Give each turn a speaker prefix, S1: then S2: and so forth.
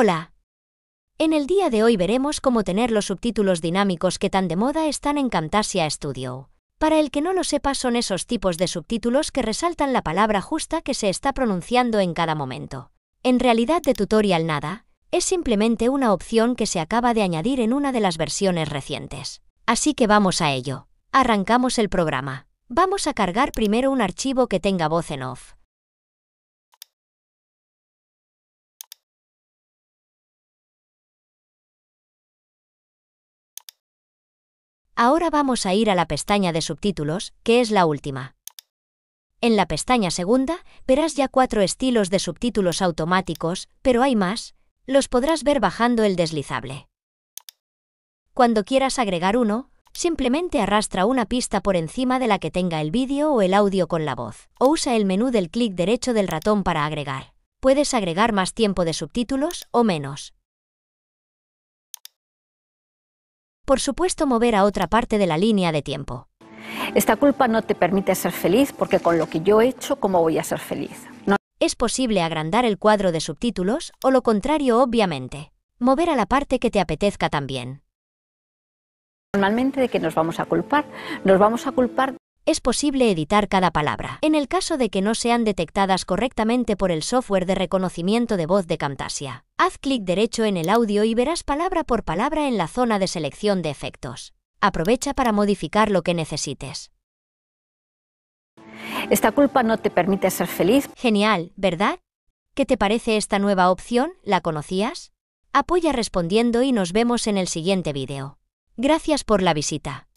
S1: Hola. En el día de hoy veremos cómo tener los subtítulos dinámicos que tan de moda están en Camtasia Studio. Para el que no lo sepa, son esos tipos de subtítulos que resaltan la palabra justa que se está pronunciando en cada momento. En realidad de tutorial nada, es simplemente una opción que se acaba de añadir en una de las versiones recientes. Así que vamos a ello. Arrancamos el programa. Vamos a cargar primero un archivo que tenga voz en off. Ahora vamos a ir a la pestaña de subtítulos, que es la última. En la pestaña segunda verás ya cuatro estilos de subtítulos automáticos, pero hay más, los podrás ver bajando el deslizable. Cuando quieras agregar uno, simplemente arrastra una pista por encima de la que tenga el vídeo o el audio con la voz, o usa el menú del clic derecho del ratón para agregar. Puedes agregar más tiempo de subtítulos o menos, por supuesto mover a otra parte de la línea de tiempo. Esta culpa no te permite ser feliz porque con lo que yo he hecho, ¿cómo voy a ser feliz? Es posible agrandar el cuadro de subtítulos o lo contrario, obviamente. Mover a la parte que te apetezca también. Normalmente de qué nos vamos a culpar. Nos vamos a culpar es posible editar cada palabra. En el caso de que no sean detectadas correctamente por el software de reconocimiento de voz de Camtasia, haz clic derecho en el audio y verás palabra por palabra en la zona de selección de efectos. Aprovecha para modificar lo que necesites. Esta culpa no te permite ser feliz. Genial, ¿verdad? ¿Qué te parece esta nueva opción? ¿La conocías? Apoya respondiendo y nos vemos en el siguiente vídeo. Gracias por la visita.